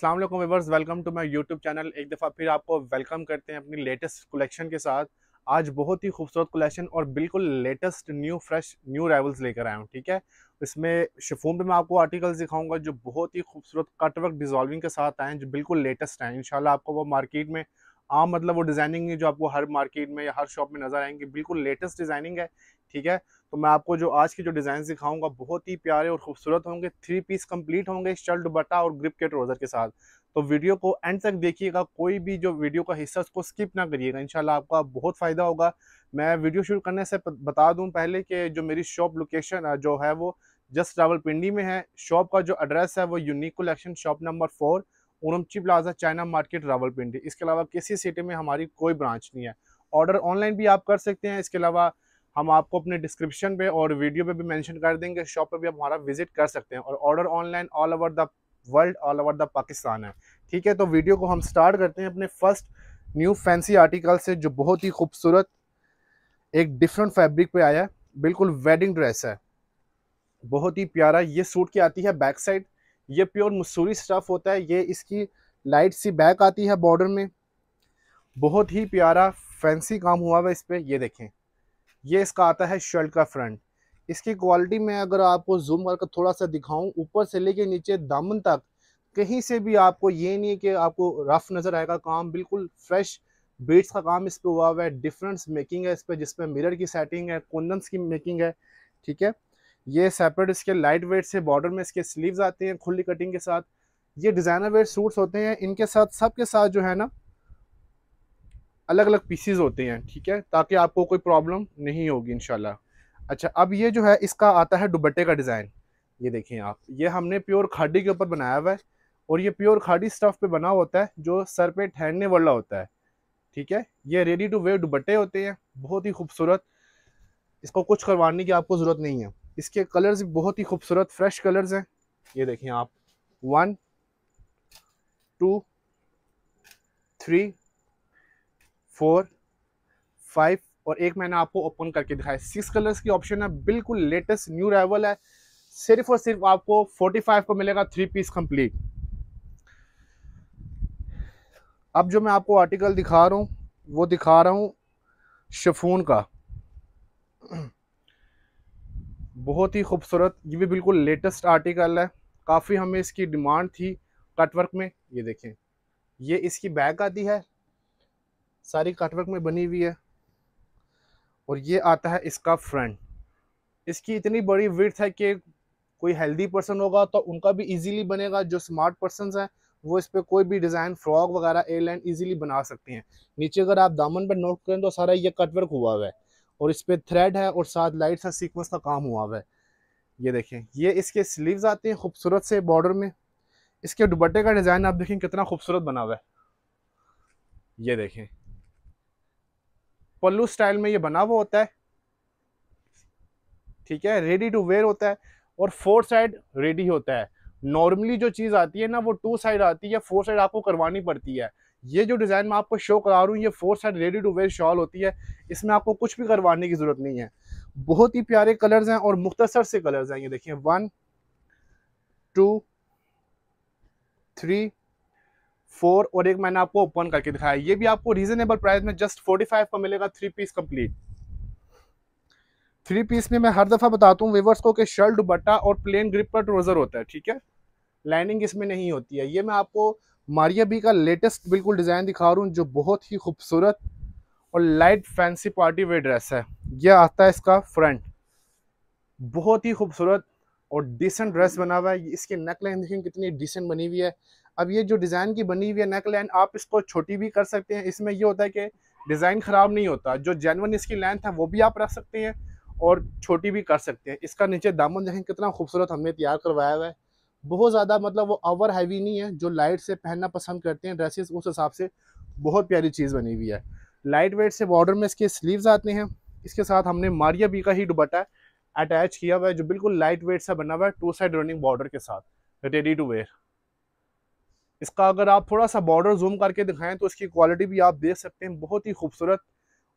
अस्सलाम वालेकुम welcome to my YouTube channel एक दफ़ा फिर आपको वेलकम करते हैं अपनी लेटेस्ट कलेक्शन के साथ आज बहुत ही खूबसूरत कलेक्शन और बिल्कुल latest new fresh new arrivals लेकर आया हूँ ठीक है इसमें शिफोम पे मैं आपको आर्टिकल्स दिखाऊंगा जो बहुत ही खूबसूरत कटवर्क डिजॉल्विंग के साथ आए हैं जो बिल्कुल लेटेस्ट हैं इन आपको वो मार्केट में आम मतलब वो डिज़ाइनिंग है जो आपको हर मार्केट में या हर शॉप में नज़र आएंगे बिल्कुल लेटेस्ट डिज़ाइनिंग है ठीक है तो मैं आपको जो आज की जो डिज़ाइन दिखाऊंगा बहुत ही प्यारे और खूबसूरत होंगे थ्री पीस कंप्लीट होंगे शर्ट बटा और ग्रिप के ट्रोज़र के साथ तो वीडियो को एंड तक देखिएगा कोई भी जो वीडियो का हिस्सा उसको स्किप ना करिएगा इंशाल्लाह आपका बहुत फ़ायदा होगा मैं वीडियो शुरू करने से बता दूं पहले कि जो मेरी शॉप लोकेशन जो है वो जस्ट रावलपिंडी में है शॉप का जो एड्रेस है वो unique collection shop number four ओरमची प्लाजा चाइना मार्केट रावलपिंडी इसके अलावा किसी सिटी में हमारी कोई ब्रांच नहीं है ऑर्डर ऑनलाइन भी आप कर सकते हैं इसके अलावा हम आपको अपने डिस्क्रिप्शन पे और वीडियो पे भी मेंशन कर देंगे शॉप पे भी आप हमारा विजिट कर सकते हैं और order online all over the world all over the Pakistan है ठीक है तो वीडियो को हम स्टार्ट करते हैं अपने फर्स्ट न्यू फैंसी आर्टिकल से जो बहुत ही खूबसूरत एक डिफरेंट फैब्रिक पे आया है बिल्कुल वेडिंग ड्रेस है बहुत ही प्यारा ये सूट की आती है बैक साइड ये प्योर मसूरी स्टफ़ होता है ये इसकी लाइट सी बैक आती है बॉर्डर में बहुत ही प्यारा फैंसी काम हुआ हुआ इस पर ये देखें ये इसका आता है शर्ट का फ्रंट इसकी क्वालिटी में अगर आपको जूम करके थोड़ा सा दिखाऊं ऊपर से लेके नीचे दामन तक कहीं से भी आपको ये नहीं है कि आपको रफ नज़र आएगा काम बिल्कुल फ्रेश बीट्स का काम इस पर हुआ हुआ है डिफरेंस मेकिंग है इस पर जिसमें मिरर की सेटिंग है कुंदन की मेकिंग है ठीक है ये सेपरेट इसके लाइट वेट से बॉर्डर में इसके स्लीव्स आते हैं खुली कटिंग के साथ ये डिज़ाइनर वेट सूट्स होते हैं इनके साथ सबके साथ जो है ना अलग अलग पीसीज होते हैं ठीक है ताकि आपको कोई प्रॉब्लम नहीं होगी इनशाला अच्छा अब ये जो है इसका आता है दुबट्टे का डिज़ाइन ये देखें आप ये हमने प्योर खाडी के ऊपर बनाया हुआ है और ये प्योर खाडी स्टफ़ पे बना होता है जो सर पे ठहरने वाला होता है ठीक है ये रेडी टू वेयर दुबट्टे होते हैं बहुत ही खूबसूरत इसको कुछ करवाने की आपको ज़रूरत नहीं है इसके कलर्स बहुत ही खूबसूरत फ्रेश कलर्स हैं ये देखिए आप one two three four five और एक मैंने आपको ओपन करके दिखाया सिक्स कलर्स की ऑप्शन है बिल्कुल लेटेस्ट न्यू रेवल है सिर्फ और सिर्फ आपको 45 को मिलेगा थ्री पीस कंप्लीट अब जो मैं आपको आर्टिकल दिखा रहा हूँ वो दिखा रहा हूँ शफून का बहुत ही खूबसूरत ये भी बिल्कुल लेटेस्ट आर्टिकल है काफ़ी हमें इसकी डिमांड थी कटवर्क में ये देखें ये इसकी बैग आती है सारी कटवर्क में बनी हुई है और ये आता है इसका फ्रंट इसकी इतनी बड़ी विर्थ है कि कोई हेल्दी पर्सन होगा तो उनका भी इजीली बनेगा जो स्मार्ट पर्सन हैं वो इस पर कोई भी डिज़ाइन फ्रॉक वगैरह एयरलाइन इजीली बना सकते हैं नीचे अगर आप दामन पर नोट करें तो सारा ये कटवर्क हुआ हुआ है और इस पर थ्रेड है और साथ लाइट सा सीक्वेंस का काम हुआ हुआ है ये देखें ये इसके स्लीव्स आते हैं खूबसूरत से बॉर्डर में इसके दुपट्टे का डिज़ाइन आप देखें कितना खूबसूरत बना हुआ है ये देखें पल्लू स्टाइल में ये बना हुआ होता है ठीक है रेडी टू वेयर होता है और फोर साइड रेडी होता है नॉर्मली जो चीज़ आती है ना वो टू साइड आती है फोर साइड आपको करवानी पड़ती है ये जो डिज़ाइन मैं आपको शो करा रहा हूँ ये four side ready to wear shawl होती है इसमें आपको कुछ भी करवाने की ज़रूरत नहीं है बहुत ही प्यारे कलर्स हैं और मुख्तसर से कलर्स हैं ये देखिए वन टू थ्री फोर और एक मैंने आपको ओपन करके दिखाया ये भी आपको रीजनेबल प्राइस में जस्ट फोर्टी फाइव का मिलेगा three piece complete three piece में मैं हर दफ़ा बताता हूँ वीवर्स को कि शर्ट दुपट्टा और प्लेन ग्रिप पर ट्रोज़र होता है ठीक है लाइनिंग इसमें नहीं होती है ये मैं आपको मारिया बी का लेटेस्ट बिल्कुल डिज़ाइन दिखा रहा हूँ जो बहुत ही खूबसूरत और light fancy party wear dress है यह आता है इसका फ्रंट बहुत ही खूबसूरत और डिसेंट ड्रेस बना हुआ है इसकी नेक लाइन देखें कितनी डिसेंट बनी हुई है अब ये जो डिज़ाइन की बनी हुई है नेक लाइन आप इसको छोटी भी कर सकते हैं इसमें यह होता है कि डिज़ाइन ख़राब नहीं होता जो जेनवन इसकी लेंथ है वो भी आप रख सकते हैं और छोटी भी कर सकते हैं इसका नीचे दामन देखें कितना खूबसूरत हमने तैयार करवाया हुआ है बहुत ज़्यादा मतलब वो ओवर हैवी नहीं है जो लाइट से पहनना पसंद करते हैं ड्रेसेस उस हिसाब से बहुत प्यारी चीज़ बनी हुई है लाइट वेट से बॉर्डर में इसके स्लीव्स आते हैं इसके साथ हमने मारिया बी का ही दुबट्टा अटैच किया हुआ है जो बिल्कुल लाइट वेट सा बना हुआ है टू साइड रनिंग बॉर्डर के साथ रेडी टू वेयर इसका अगर आप थोड़ा सा बॉर्डर जूम करके दिखाएं तो इसकी क्वालिटी भी आप देख सकते हैं बहुत ही खूबसूरत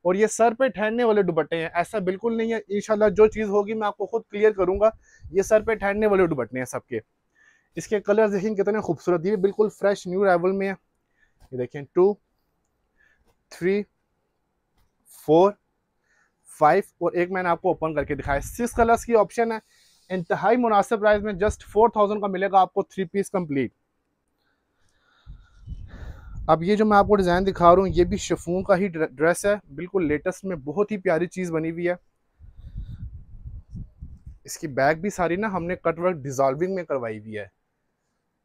और ये सर पे ठहरने वाले दुपट्टे हैं ऐसा बिल्कुल नहीं है इंशाल्लाह जो चीज़ होगी मैं आपको खुद क्लियर करूंगा ये सर पे ठहरने वाले दुपट्टे हैं सबके इसके कलर देखें कितने खूबसूरत ये बिल्कुल फ्रेश न्यू रेवल में है ये देखें टू थ्री फोर फाइव और एक मैंने आपको ओपन करके दिखाया सिक्स कलर्स की ऑप्शन है इंतहाई मुनासिब प्राइस में जस्ट फोर थाउजेंड का मिलेगा आपको थ्री पीस कंप्लीट अब ये जो मैं आपको डिज़ाइन दिखा रहा हूँ ये भी शफून का ही ड्रेस है बिल्कुल लेटेस्ट में बहुत ही प्यारी चीज़ बनी हुई है इसकी बैग भी सारी ना हमने कटवर्क डिज़ॉल्विंग में करवाई हुई है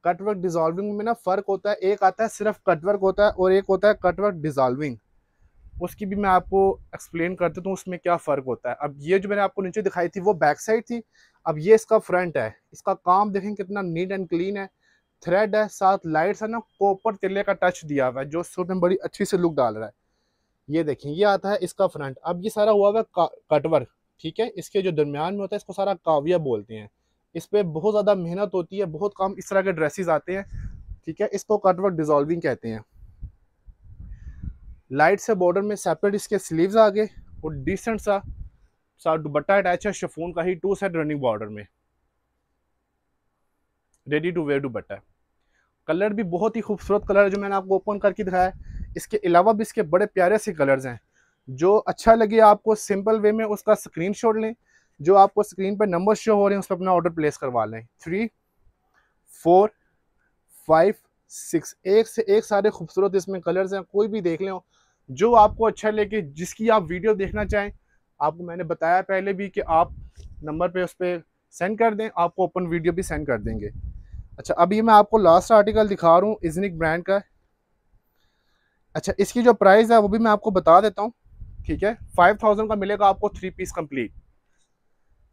कटवर्क डिजॉल्विंग में ना फ़र्क होता है एक आता है सिर्फ कटवर्क होता है और एक होता है कटवर्क डिजॉल्विंग उसकी भी मैं आपको एक्सप्लेन करता हूँ तो उसमें क्या फ़र्क होता है अब ये जो मैंने आपको नीचे दिखाई थी वो बैक साइड थी अब ये इसका फ्रंट है इसका काम देखें कितना नीट एंड क्लीन है थ्रेड है साथ लाइट्स है ना कॉपर तिले का टच दिया हुआ है जो सूट में बड़ी अच्छी से लुक डाल रहा है ये देखें ये आता है इसका फ्रंट अब ये सारा हुआ हुआ है कटवर्क ठीक है इसके जो दरमियान में होता है इसको सारा काव्या बोलते हैं इस पर बहुत ज़्यादा मेहनत होती है बहुत कम इस तरह के ड्रेसेस आते हैं ठीक है इसको कटवर्क डिजॉल्विंग कहते हैं लाइट से बॉर्डर में सेपरेट इसके स्लीव्स आ गए और डिसेंट सा सा दुबट्टा अटैच है शफून का ही टू सेट रनिंग बॉर्डर में ready to wear dupatta colour भी बहुत ही खूबसूरत कलर है जो मैंने आपको ओपन करके दिखाया इसके अलावा भी इसके बड़े प्यारे से कलर्स हैं जो अच्छा लगे आपको सिंपल वे में उसका स्क्रीनशॉट लें जो आपको स्क्रीन पर नंबर शो हो रहे हैं उस पर अपना ऑर्डर प्लेस करवा लें थ्री फोर फाइव सिक्स एक से एक सारे खूबसूरत इसमें कलर्स हैं कोई भी देख लें जो आपको अच्छा लेके जिसकी आप वीडियो देखना चाहें आपको मैंने बताया पहले भी कि आप नंबर पे उस पर सेंड कर दें आपको ओपन वीडियो भी सेंड कर देंगे अच्छा अभी मैं आपको लास्ट आर्टिकल दिखा रहा हूँ इजनिक ब्रांड का अच्छा इसकी जो प्राइस है वो भी मैं आपको बता देता हूँ ठीक है फाइव थाउजेंड का मिलेगा आपको थ्री पीस कंप्लीट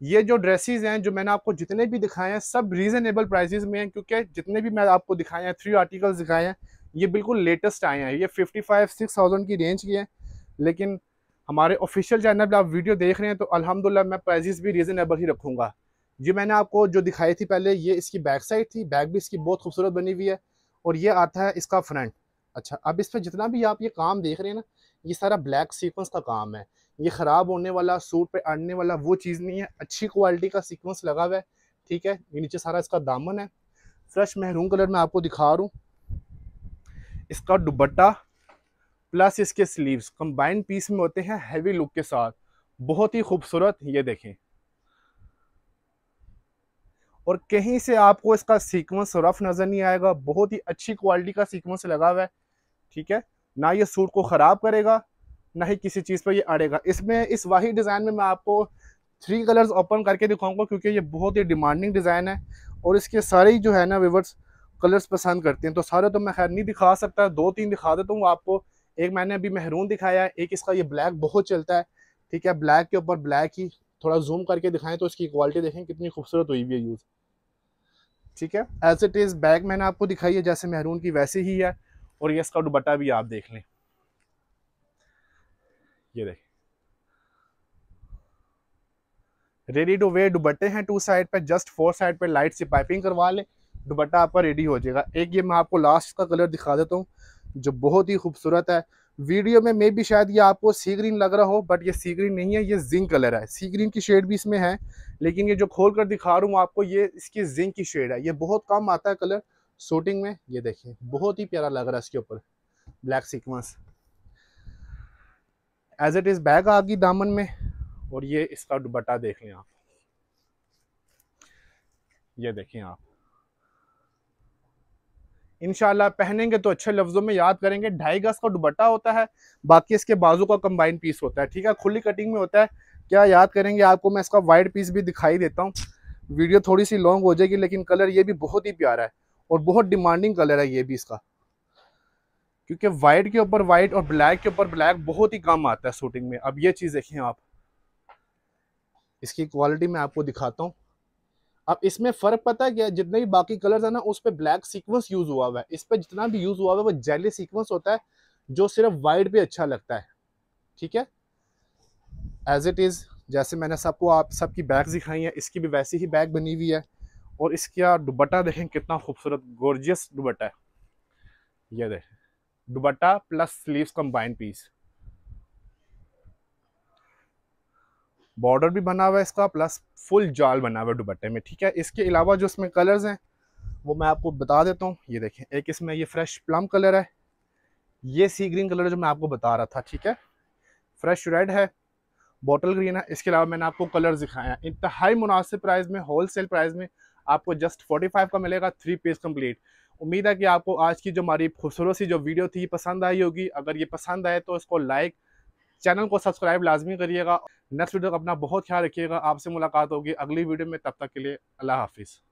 ये जो ड्रेसेस हैं जो मैंने आपको जितने भी दिखाए हैं सब रीजनेबल प्राइसेस में हैं क्योंकि जितने भी मैं आपको दिखाए हैं थ्री आर्टिकल्स दिखाए हैं ये बिल्कुल लेटेस्ट आए हैं ये फिफ्टी फाइव सिक्स थाउजेंड की रेंज की है लेकिन हमारे ऑफिशियल चैनल पर आप वीडियो देख रहे हैं तो अलहमदिल्ला मैं प्राइजेस भी रीजनेबल ही रखूँगा ये मैंने आपको जो दिखाई थी पहले ये इसकी बैक साइड थी बैक भी इसकी बहुत खूबसूरत बनी हुई है और ये आता है इसका फ्रंट अच्छा अब इस पर जितना भी आप ये काम देख रहे हैं ना ये सारा ब्लैक सीक्वेंस का काम है ये ख़राब होने वाला सूट पे अड़ने वाला वो चीज़ नहीं है अच्छी क्वालिटी का सीक्वेंस लगा हुआ है ठीक है ये नीचे सारा इसका दामन है फ्रेश महरूम कलर में आपको दिखा रहा हूँ इसका दुबट्टा प्लस इसके स्लीव्स कंबाइंड पीस में होते हैं हैवी लुक के साथ बहुत ही खूबसूरत ये देखें और कहीं से आपको इसका सीक्वेंस रफ नज़र नहीं आएगा बहुत ही अच्छी क्वालिटी का सीक्वेंस लगा हुआ है ठीक है ना ये सूट को ख़राब करेगा ना ही किसी चीज़ पर ये अड़ेगा इसमें इस वही डिज़ाइन में मैं आपको थ्री कलर्स ओपन करके दिखाऊंगा क्योंकि ये बहुत ही डिमांडिंग डिज़ाइन है और इसके सारे ही जो है ना व्यूवर्स कलर्स पसंद करते हैं तो सारे तो मैं खैर नहीं दिखा सकता दो तीन दिखा देता हूँ आपको एक मैंने अभी महरून दिखाया है एक इसका ये ब्लैक बहुत चलता है ठीक है ब्लैक के ऊपर ब्लैक ही थोड़ा जूम करके दिखाएं तो इसकी क्वालिटी देखें कितनी खूबसूरत हुई भी है यूज़ ठीक है एज इट इज़ बैग मैंने आपको दिखाई है जैसे महरून की वैसे ही है और ये इसका दुबट्टा भी आप देख लें ये देखें रेडी टू वे दुबट्टे हैं टू साइड पे जस्ट फोर साइड पे लाइट से पाइपिंग करवा ले दुबट्टा आपका रेडी हो जाएगा एक ये मैं आपको लास्ट का कलर दिखा देता हूँ जो बहुत ही खूबसूरत है वीडियो में मे भी शायद ये आपको सी ग्रीन लग रहा हो बट ये सी ग्रीन नहीं है ये जिंक कलर है सी ग्रीन की शेड भी इसमें है लेकिन ये जो खोल कर दिखा रहा हूँ आपको ये इसकी जिंक की शेड है ये बहुत कम आता है कलर शूटिंग में ये देखिए बहुत ही प्यारा लग रहा है इसके ऊपर black sequence as it is बैग आगी दामन में और ये इसका दुबट्टा देख लें आप ये देखें आप इनशाला पहनेंगे तो अच्छे लफ्ज़ों में याद करेंगे ढाई गज का दुबट्टा होता है बाकी इसके बाजू का कंबाइन पीस होता है ठीक है खुली कटिंग में होता है क्या याद करेंगे आपको मैं इसका वाइड पीस भी दिखाई देता हूँ वीडियो थोड़ी सी लॉन्ग हो जाएगी लेकिन कलर ये भी बहुत ही प्यारा है और बहुत डिमांडिंग कलर है ये भी इसका क्योंकि वाइट के ऊपर वाइट और ब्लैक के ऊपर ब्लैक बहुत ही कम आता है शूटिंग में अब ये चीज़ देखें आप इसकी क्वालिटी मैं आपको दिखाता हूँ अब इसमें फ़र्क पता क्या जितने भी बाकी कलर्स है ना उस पर ब्लैक सीक्वेंस यूज़ हुआ हुआ है इस पर जितना भी यूज़ हुआ हुआ है वो जेली सीक्वेंस होता है जो सिर्फ वाइट पे अच्छा लगता है ठीक है एज इट इज़ जैसे मैंने सबको आप सबकी बैग दिखाई है इसकी भी वैसी ही बैग बनी हुई है और इसका दुबट्टा देखें कितना खूबसूरत गोर्जियस दुबट्टा है यह देखें dupatta plus sleeves combine piece border भी बना हुआ है इसका प्लस फुल जाल बना हुआ है दुबट्टे में ठीक है इसके अलावा जो इसमें कलर्स हैं वो मैं आपको बता देता हूँ ये देखें एक इसमें ये फ्रेश प्लम कलर है ये सी ग्रीन कलर जो मैं आपको बता रहा था ठीक है फ्रेश रेड है बॉटल ग्रीन है इसके अलावा मैंने आपको कलर दिखाया इंतहाई मुनासिब प्राइस में होल सेल प्राइस में आपको जस्ट 45 का मिलेगा थ्री पीस कंप्लीट उम्मीद है कि आपको आज की जो हमारी खूबसूरत सी जो वीडियो थी पसंद आई होगी अगर ये पसंद आए तो इसको लाइक चैनल को सब्सक्राइब लाजमी करिएगा नेक्स्ट वीडियो का अपना बहुत ख्याल रखिएगा आपसे मुलाकात होगी अगली वीडियो में तब तक के लिए अल्लाह हाफिज़